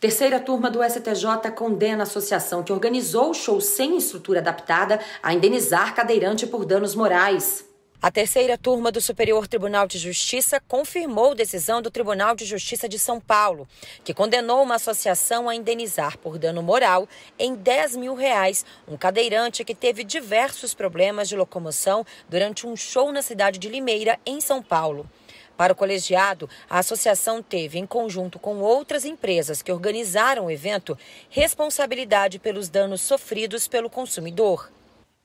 Terceira turma do STJ condena a associação que organizou o show sem estrutura adaptada a indenizar cadeirante por danos morais. A terceira turma do Superior Tribunal de Justiça confirmou decisão do Tribunal de Justiça de São Paulo, que condenou uma associação a indenizar por dano moral em 10 mil reais um cadeirante que teve diversos problemas de locomoção durante um show na cidade de Limeira, em São Paulo. Para o colegiado, a associação teve, em conjunto com outras empresas que organizaram o evento, responsabilidade pelos danos sofridos pelo consumidor.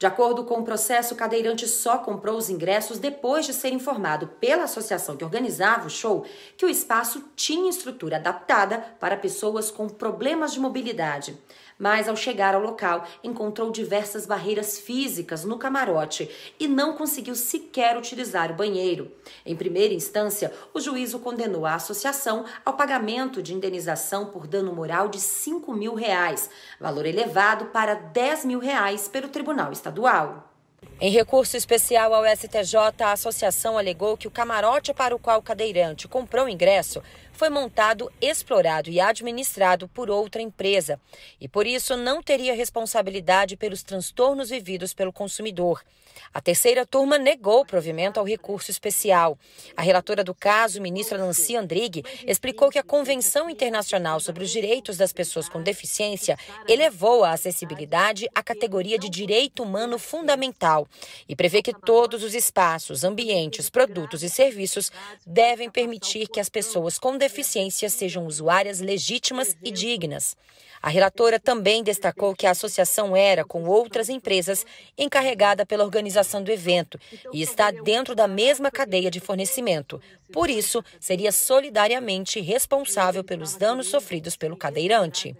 De acordo com o processo, o cadeirante só comprou os ingressos depois de ser informado pela associação que organizava o show que o espaço tinha estrutura adaptada para pessoas com problemas de mobilidade. Mas ao chegar ao local, encontrou diversas barreiras físicas no camarote e não conseguiu sequer utilizar o banheiro. Em primeira instância, o juízo condenou a associação ao pagamento de indenização por dano moral de 5 mil reais, valor elevado para 10 mil reais pelo Tribunal Estadual estadual. Em recurso especial ao STJ, a associação alegou que o camarote para o qual o cadeirante comprou o ingresso foi montado, explorado e administrado por outra empresa e, por isso, não teria responsabilidade pelos transtornos vividos pelo consumidor. A terceira turma negou provimento ao recurso especial. A relatora do caso, ministra Nancy Andrighi, explicou que a Convenção Internacional sobre os Direitos das Pessoas com Deficiência elevou a acessibilidade à categoria de direito humano fundamental e prevê que todos os espaços, ambientes, produtos e serviços devem permitir que as pessoas com deficiência sejam usuárias legítimas e dignas. A relatora também destacou que a associação era, com outras empresas, encarregada pela organização do evento e está dentro da mesma cadeia de fornecimento. Por isso, seria solidariamente responsável pelos danos sofridos pelo cadeirante.